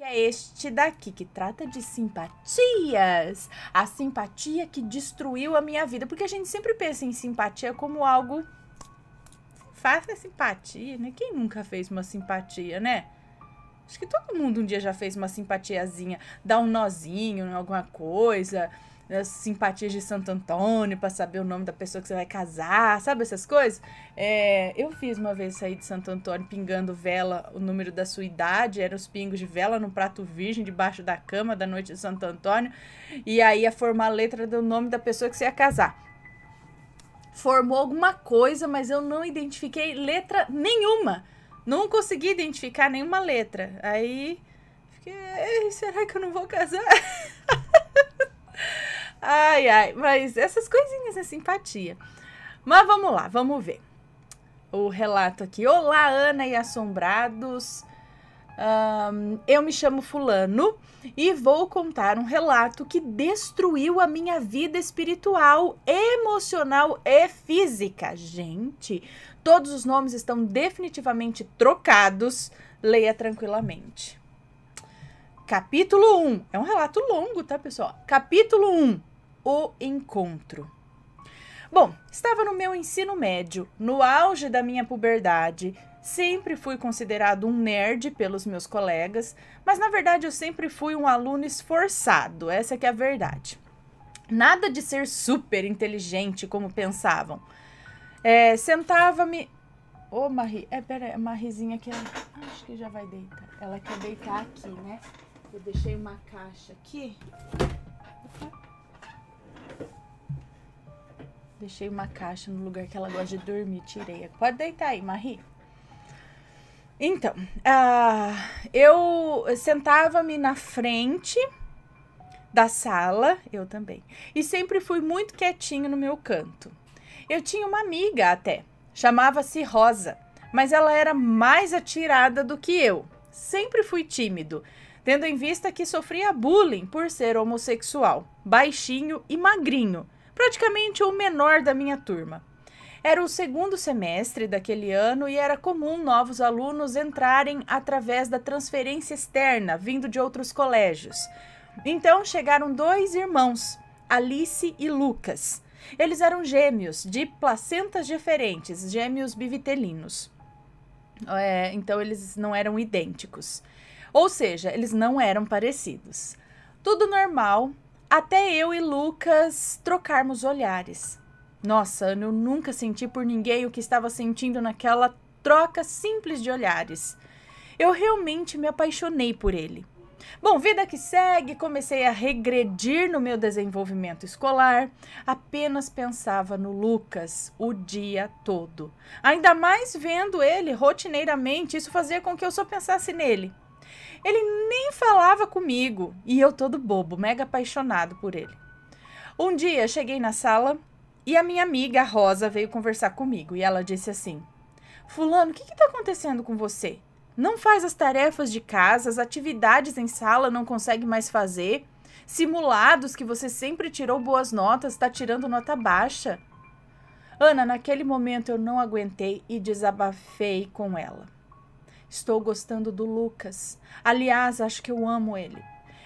que é este daqui, que trata de simpatias. A simpatia que destruiu a minha vida. Porque a gente sempre pensa em simpatia como algo. Faça é simpatia, né? Quem nunca fez uma simpatia, né? Acho que todo mundo um dia já fez uma simpatiazinha, dá um nozinho em alguma coisa, as né, simpatias de Santo Antônio, para saber o nome da pessoa que você vai casar, sabe essas coisas? É, eu fiz uma vez sair de Santo Antônio pingando vela, o número da sua idade, eram os pingos de vela no prato virgem debaixo da cama da noite de Santo Antônio, e aí ia formar a letra do nome da pessoa que você ia casar. Formou alguma coisa, mas eu não identifiquei letra nenhuma. Não consegui identificar nenhuma letra. Aí fiquei, será que eu não vou casar? Ai, ai, mas essas coisinhas, é simpatia. Mas vamos lá, vamos ver. O relato aqui. Olá, Ana e Assombrados. Um, eu me chamo Fulano e vou contar um relato que destruiu a minha vida espiritual, emocional e física. Gente, todos os nomes estão definitivamente trocados. Leia tranquilamente. Capítulo 1. É um relato longo, tá, pessoal? Capítulo 1 o encontro. Bom, estava no meu ensino médio, no auge da minha puberdade. Sempre fui considerado um nerd pelos meus colegas, mas na verdade eu sempre fui um aluno esforçado, essa é a verdade. Nada de ser super inteligente como pensavam. É, Sentava-me. Ô, oh, Marie, é, pera, é a Marrizinha que ela. Acho que já vai deitar. Ela quer deitar aqui, né? Eu deixei uma caixa aqui. Opa. Deixei uma caixa no lugar que ela gosta de dormir, tirei. Pode deitar aí, Marie. Então, uh, eu sentava-me na frente da sala, eu também, e sempre fui muito quietinho no meu canto. Eu tinha uma amiga até, chamava-se Rosa, mas ela era mais atirada do que eu. Sempre fui tímido, tendo em vista que sofria bullying por ser homossexual, baixinho e magrinho praticamente o menor da minha turma. Era o segundo semestre daquele ano e era comum novos alunos entrarem através da transferência externa vindo de outros colégios. Então chegaram dois irmãos, Alice e Lucas. Eles eram gêmeos de placentas diferentes, gêmeos bivitelinos. É, então eles não eram idênticos. Ou seja, eles não eram parecidos. Tudo normal, até eu e Lucas trocarmos olhares. Nossa, eu nunca senti por ninguém o que estava sentindo naquela troca simples de olhares. Eu realmente me apaixonei por ele. Bom, vida que segue, comecei a regredir no meu desenvolvimento escolar. Apenas pensava no Lucas o dia todo. Ainda mais vendo ele rotineiramente, isso fazia com que eu só pensasse nele. Ele nem falava comigo e eu todo bobo, mega apaixonado por ele. Um dia cheguei na sala e a minha amiga Rosa veio conversar comigo e ela disse assim: Fulano, o que está acontecendo com você? Não faz as tarefas de casa, as atividades em sala não consegue mais fazer. Simulados que você sempre tirou boas notas, está tirando nota baixa. Ana, naquele momento eu não aguentei e desabafei com ela. Estou gostando do Lucas. Aliás, acho que eu amo ele.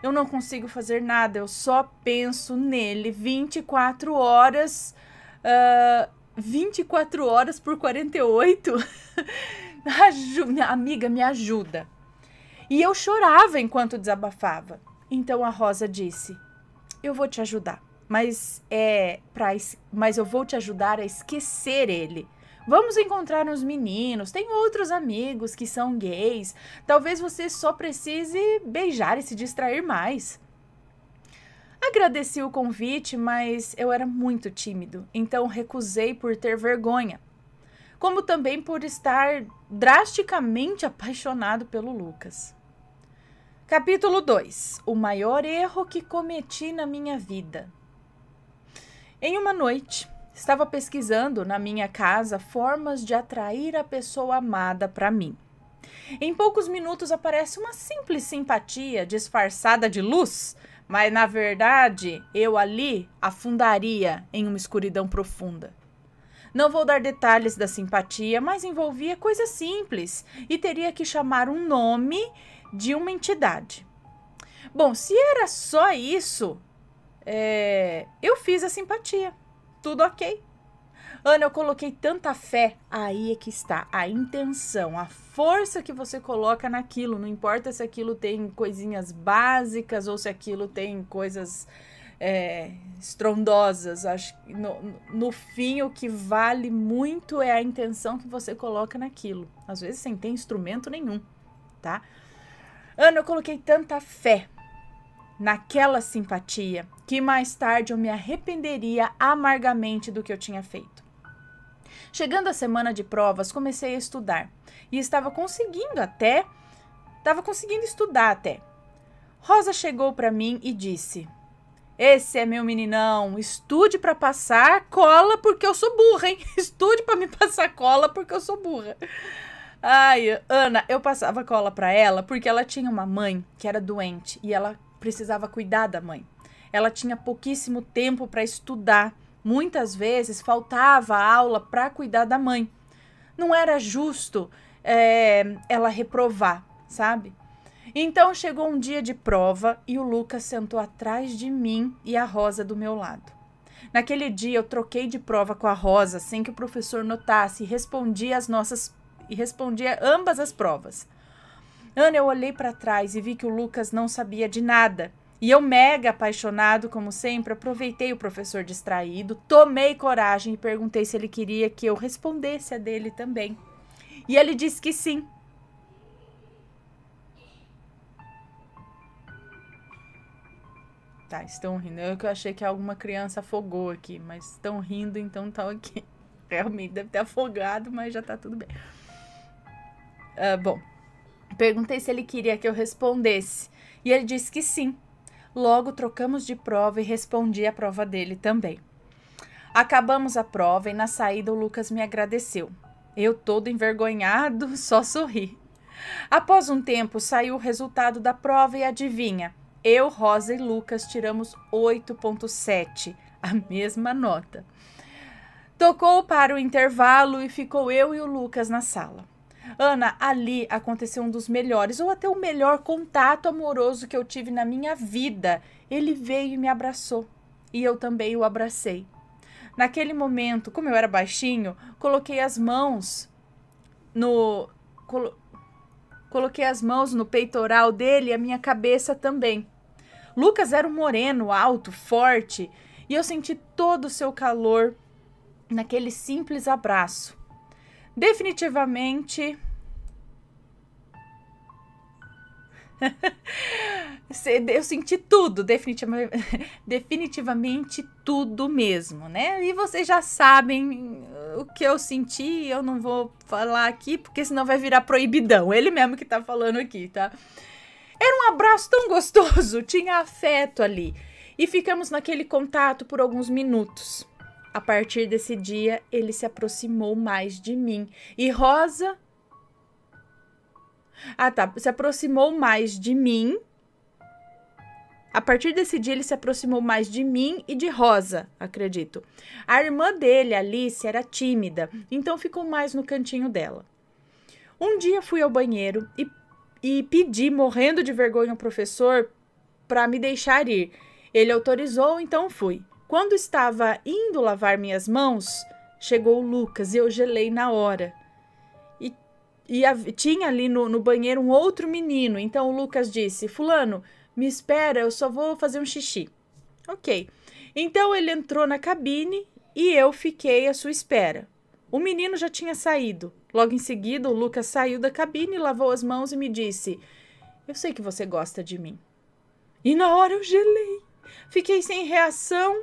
Eu não consigo fazer nada, eu só penso nele 24 horas. Uh, ah, 24 horas por 48. Aju minha amiga, me ajuda. E eu chorava enquanto desabafava. Então a Rosa disse: Eu vou te ajudar, mas é pra, mas eu vou te ajudar a esquecer ele. Vamos encontrar uns meninos, tem outros amigos que são gays. Talvez você só precise beijar e se distrair mais. Agradeci o convite, mas eu era muito tímido, então recusei por ter vergonha, como também por estar drasticamente apaixonado pelo Lucas. Capítulo 2: O maior erro que cometi na minha vida. Em uma noite, Estava pesquisando na minha casa formas de atrair a pessoa amada para mim. Em poucos minutos aparece uma simples simpatia disfarçada de luz, mas na verdade eu ali afundaria em uma escuridão profunda. Não vou dar detalhes da simpatia, mas envolvia coisas simples e teria que chamar um nome de uma entidade. Bom, se era só isso, é... eu fiz a simpatia tudo ok. Ana, eu coloquei tanta fé. Aí é que está a intenção, a força que você coloca naquilo. Não importa se aquilo tem coisinhas básicas ou se aquilo tem coisas é, estrondosas. Acho no, no fim, o que vale muito é a intenção que você coloca naquilo. Às vezes, sem ter instrumento nenhum, tá? Ana, eu coloquei tanta fé naquela simpatia, que mais tarde eu me arrependeria amargamente do que eu tinha feito. Chegando a semana de provas, comecei a estudar e estava conseguindo até, estava conseguindo estudar até. Rosa chegou para mim e disse: "Esse é meu meninão, estude para passar cola porque eu sou burra, hein? Estude para me passar cola porque eu sou burra." Ai, Ana, eu passava cola para ela porque ela tinha uma mãe que era doente e ela precisava cuidar da mãe. Ela tinha pouquíssimo tempo para estudar, muitas vezes faltava aula para cuidar da mãe. Não era justo é, ela reprovar, sabe? Então chegou um dia de prova e o Lucas sentou atrás de mim e a Rosa do meu lado. Naquele dia eu troquei de prova com a Rosa sem que o professor notasse e respondi as nossas e respondia ambas as provas. Ana, eu olhei para trás e vi que o Lucas não sabia de nada. E eu, mega apaixonado, como sempre, aproveitei o professor distraído, tomei coragem e perguntei se ele queria que eu respondesse a dele também. E ele disse que sim. Tá, estão rindo. É eu que achei que alguma criança afogou aqui, mas estão rindo, então tá ok. Realmente deve ter afogado, mas já tá tudo bem. Uh, bom, Perguntei se ele queria que eu respondesse e ele disse que sim. Logo trocamos de prova e respondi a prova dele também. Acabamos a prova e na saída o Lucas me agradeceu. Eu, todo envergonhado, só sorri. Após um tempo, saiu o resultado da prova e adivinha? Eu, Rosa e Lucas tiramos 8,7, a mesma nota. Tocou para o intervalo e ficou eu e o Lucas na sala. Ana, ali aconteceu um dos melhores, ou até o melhor contato amoroso que eu tive na minha vida. Ele veio e me abraçou. E eu também o abracei. Naquele momento, como eu era baixinho, coloquei as mãos no. Colo, coloquei as mãos no peitoral dele e a minha cabeça também. Lucas era um moreno, alto, forte, e eu senti todo o seu calor naquele simples abraço definitivamente. Eu senti tudo, definitivamente, definitivamente tudo mesmo, né? E vocês já sabem o que eu senti, eu não vou falar aqui, porque senão vai virar proibidão. Ele mesmo que tá falando aqui, tá? Era um abraço tão gostoso, tinha afeto ali. E ficamos naquele contato por alguns minutos. A partir desse dia, ele se aproximou mais de mim. E Rosa. Ah, tá. Se aproximou mais de mim. A partir desse dia, ele se aproximou mais de mim e de Rosa, acredito. A irmã dele, Alice, era tímida, então ficou mais no cantinho dela. Um dia fui ao banheiro e, e pedi, morrendo de vergonha, ao professor para me deixar ir. Ele autorizou, então fui. Quando estava indo lavar minhas mãos, chegou o Lucas e eu gelei na hora. E, e a, tinha ali no, no banheiro um outro menino. Então o Lucas disse: Fulano, me espera, eu só vou fazer um xixi. Ok. Então ele entrou na cabine e eu fiquei à sua espera. O menino já tinha saído. Logo em seguida, o Lucas saiu da cabine, lavou as mãos e me disse: Eu sei que você gosta de mim. E na hora eu gelei. Fiquei sem reação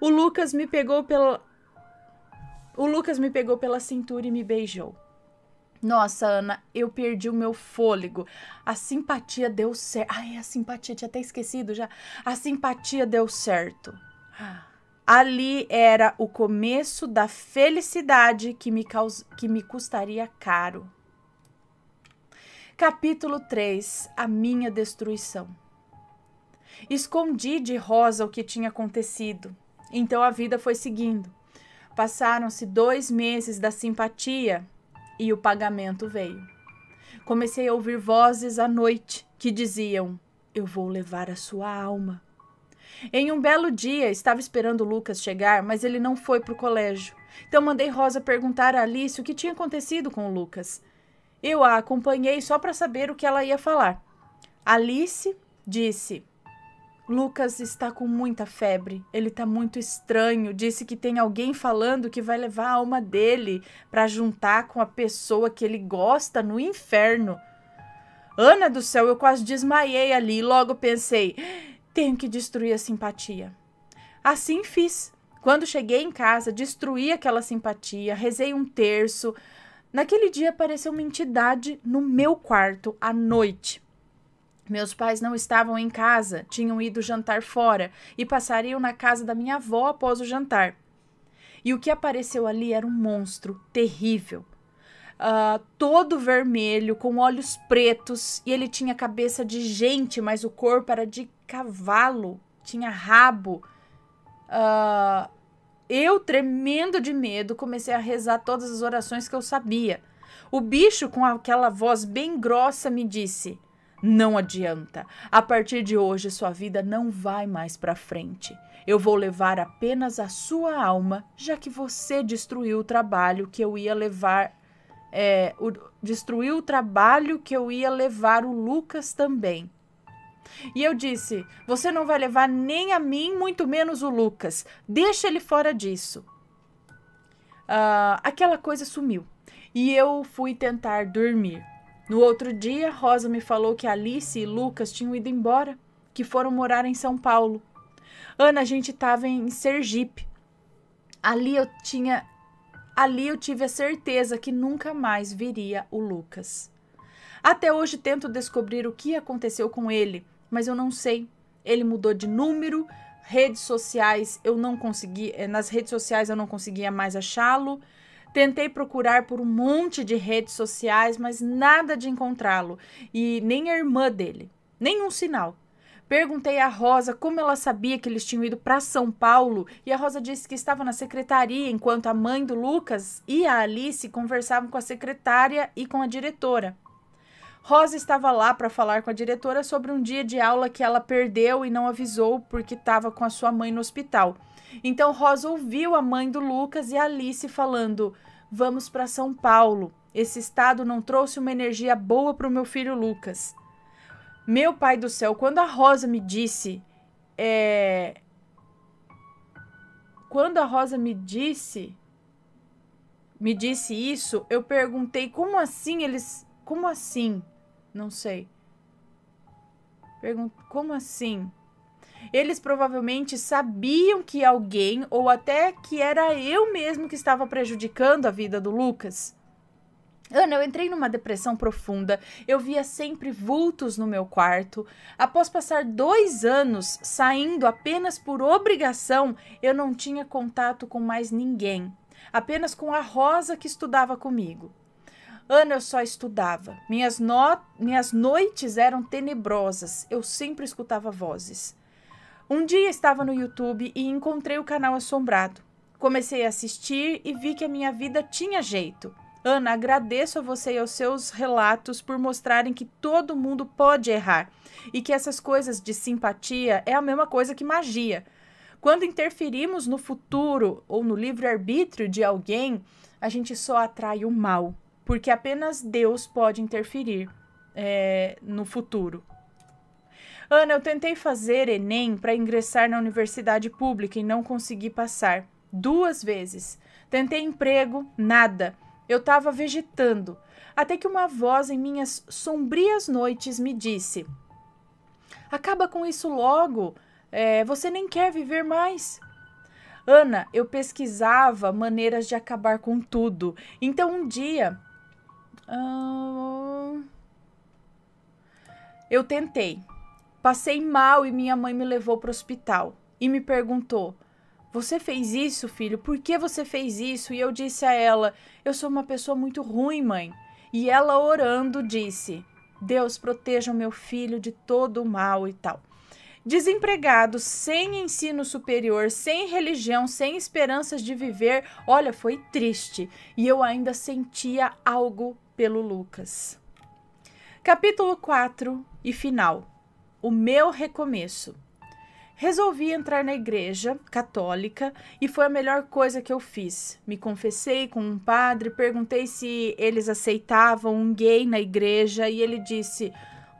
o Lucas me pegou pela. O Lucas me pegou pela cintura e me beijou. Nossa, Ana, eu perdi o meu fôlego. A simpatia deu certo. Ai, a simpatia, tinha até esquecido já. A simpatia deu certo. Ali era o começo da felicidade que me, caus... que me custaria caro. Capítulo 3 A Minha Destruição Escondi de Rosa o que tinha acontecido. Então a vida foi seguindo. Passaram-se dois meses da simpatia e o pagamento veio. Comecei a ouvir vozes à noite que diziam: Eu vou levar a sua alma. Em um belo dia, estava esperando Lucas chegar, mas ele não foi para o colégio. Então mandei Rosa perguntar a Alice o que tinha acontecido com o Lucas. Eu a acompanhei só para saber o que ela ia falar. Alice disse: Lucas está com muita febre. Ele está muito estranho. Disse que tem alguém falando que vai levar a alma dele para juntar com a pessoa que ele gosta no inferno. Ana do céu, eu quase desmaiei ali e logo pensei: tenho que destruir a simpatia. Assim fiz. Quando cheguei em casa, destruí aquela simpatia, rezei um terço. Naquele dia apareceu uma entidade no meu quarto à noite. Meus pais não estavam em casa, tinham ido jantar fora e passariam na casa da minha avó após o jantar. E o que apareceu ali era um monstro terrível. Uh, todo vermelho, com olhos pretos, e ele tinha cabeça de gente, mas o corpo era de cavalo, tinha rabo. Uh, eu, tremendo de medo, comecei a rezar todas as orações que eu sabia. O bicho, com aquela voz bem grossa, me disse: não adianta. A partir de hoje, sua vida não vai mais para frente. Eu vou levar apenas a sua alma, já que você destruiu o trabalho que eu ia levar. É, o, destruiu o trabalho que eu ia levar o Lucas também. E eu disse: Você não vai levar nem a mim, muito menos o Lucas. Deixa ele fora disso. Uh, aquela coisa sumiu. E eu fui tentar dormir. No outro dia, Rosa me falou que Alice e Lucas tinham ido embora, que foram morar em São Paulo. Ana, a gente estava em Sergipe. Ali eu tinha ali eu tive a certeza que nunca mais viria o Lucas. Até hoje tento descobrir o que aconteceu com ele, mas eu não sei. Ele mudou de número, redes sociais eu não consegui, eh, nas redes sociais eu não conseguia mais achá-lo. Tentei procurar por um monte de redes sociais, mas nada de encontrá-lo e nem a irmã dele, nenhum sinal. Perguntei à Rosa como ela sabia que eles tinham ido para São Paulo e a Rosa disse que estava na secretaria enquanto a mãe do Lucas e a Alice conversavam com a secretária e com a diretora. Rosa estava lá para falar com a diretora sobre um dia de aula que ela perdeu e não avisou porque estava com a sua mãe no hospital. Então Rosa ouviu a mãe do Lucas e Alice falando: "Vamos para São Paulo. Esse estado não trouxe uma energia boa para o meu filho Lucas." Meu pai do céu, quando a Rosa me disse, é... quando a Rosa me disse, me disse isso, eu perguntei como assim eles como assim? Não sei. Pergunto, como assim? Eles provavelmente sabiam que alguém, ou até que era eu mesmo que estava prejudicando a vida do Lucas. Ana, eu entrei numa depressão profunda, eu via sempre vultos no meu quarto. Após passar dois anos saindo apenas por obrigação, eu não tinha contato com mais ninguém, apenas com a Rosa que estudava comigo. Ana, eu só estudava. Minhas, no... Minhas noites eram tenebrosas. Eu sempre escutava vozes. Um dia estava no YouTube e encontrei o canal Assombrado. Comecei a assistir e vi que a minha vida tinha jeito. Ana, agradeço a você e aos seus relatos por mostrarem que todo mundo pode errar e que essas coisas de simpatia é a mesma coisa que magia. Quando interferimos no futuro ou no livre-arbítrio de alguém, a gente só atrai o mal porque apenas Deus pode interferir é, no futuro. Ana, eu tentei fazer Enem para ingressar na universidade pública e não consegui passar. Duas vezes. Tentei emprego, nada. Eu estava vegetando. Até que uma voz em minhas sombrias noites me disse: Acaba com isso logo. É, você nem quer viver mais. Ana, eu pesquisava maneiras de acabar com tudo. Então um dia ah, eu tentei. Passei mal e minha mãe me levou para o hospital e me perguntou: Você fez isso, filho? Por que você fez isso? E eu disse a ela: Eu sou uma pessoa muito ruim, mãe. E ela, orando, disse: Deus proteja o meu filho de todo o mal e tal. Desempregado, sem ensino superior, sem religião, sem esperanças de viver, olha, foi triste. E eu ainda sentia algo pelo Lucas. Capítulo 4 e final. O meu recomeço. Resolvi entrar na igreja católica e foi a melhor coisa que eu fiz. Me confessei com um padre, perguntei se eles aceitavam um gay na igreja e ele disse: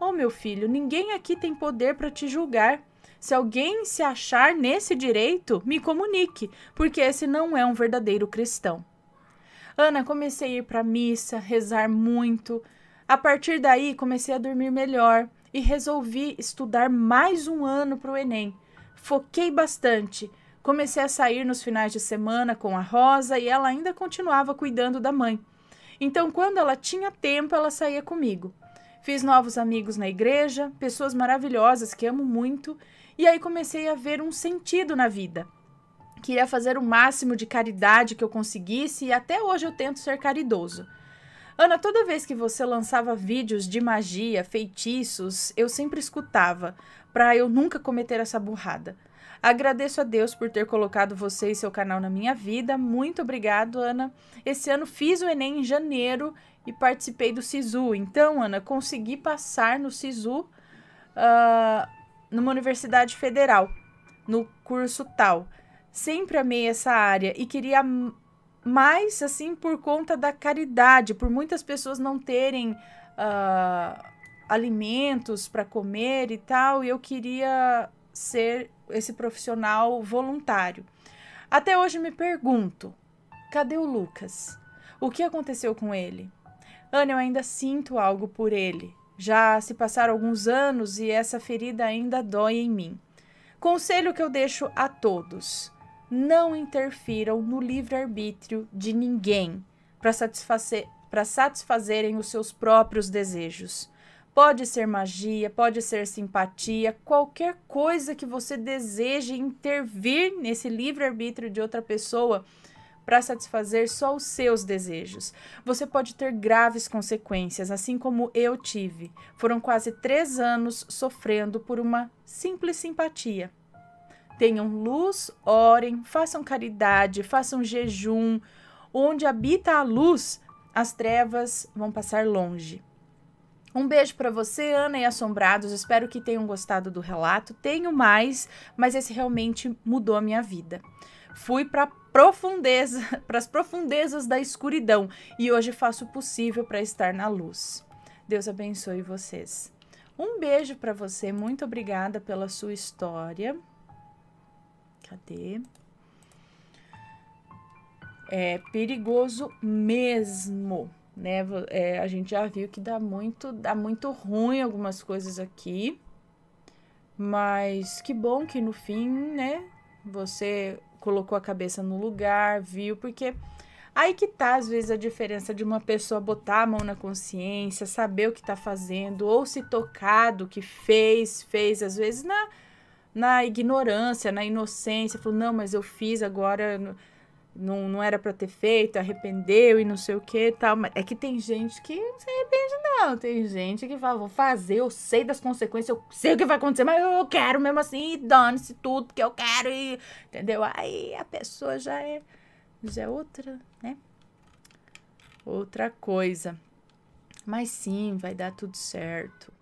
"Oh, meu filho, ninguém aqui tem poder para te julgar. Se alguém se achar nesse direito, me comunique, porque esse não é um verdadeiro cristão." Ana, comecei a ir para missa, rezar muito. A partir daí, comecei a dormir melhor e resolvi estudar mais um ano para o Enem. Foquei bastante. Comecei a sair nos finais de semana com a Rosa e ela ainda continuava cuidando da mãe. Então, quando ela tinha tempo, ela saía comigo. Fiz novos amigos na igreja, pessoas maravilhosas que amo muito, e aí comecei a ver um sentido na vida queria fazer o máximo de caridade que eu conseguisse e até hoje eu tento ser caridoso. Ana, toda vez que você lançava vídeos de magia, feitiços, eu sempre escutava, para eu nunca cometer essa burrada. Agradeço a Deus por ter colocado você e seu canal na minha vida. Muito obrigado, Ana. Esse ano fiz o Enem em janeiro e participei do SISU. Então, Ana, consegui passar no SISU uh, ah, numa universidade federal, no curso tal sempre amei essa área e queria mais, assim, por conta da caridade, por muitas pessoas não terem uh, alimentos para comer e tal, e eu queria ser esse profissional voluntário. Até hoje me pergunto: cadê o Lucas? O que aconteceu com ele? Ana, eu ainda sinto algo por ele. Já se passaram alguns anos e essa ferida ainda dói em mim. Conselho que eu deixo a todos: não interfiram no livre-arbítrio de ninguém para satisfazer, para satisfazerem os seus próprios desejos. Pode ser magia, pode ser simpatia, qualquer coisa que você deseje intervir nesse livre-arbítrio de outra pessoa para satisfazer só os seus desejos. Você pode ter graves consequências, assim como eu tive. Foram quase três anos sofrendo por uma simples simpatia tenham luz, orem, façam caridade, façam jejum. Onde habita a luz, as trevas vão passar longe. Um beijo para você, Ana e Assombrados. Espero que tenham gostado do relato. Tenho mais, mas esse realmente mudou a minha vida. Fui para profundeza, para as profundezas da escuridão e hoje faço o possível para estar na luz. Deus abençoe vocês. Um beijo para você. Muito obrigada pela sua história. Cadê? É perigoso mesmo, né? É, a gente já viu que dá muito, dá muito ruim algumas coisas aqui. Mas que bom que no fim, né? Você colocou a cabeça no lugar, viu? Porque aí que tá, às vezes, a diferença de uma pessoa botar a mão na consciência, saber o que tá fazendo, ou se tocar do que fez, fez, às vezes, na na ignorância, na inocência, falou: não, mas eu fiz agora, não, não era para ter feito, arrependeu e não sei o que tal. Mas é que tem gente que não se arrepende, não. Tem gente que fala: vou fazer, eu sei das consequências, eu sei o que vai acontecer, mas eu quero mesmo assim, dane-se tudo que eu quero, e, entendeu? Aí a pessoa já é, já é outra, né? Outra coisa. Mas sim, vai dar tudo certo.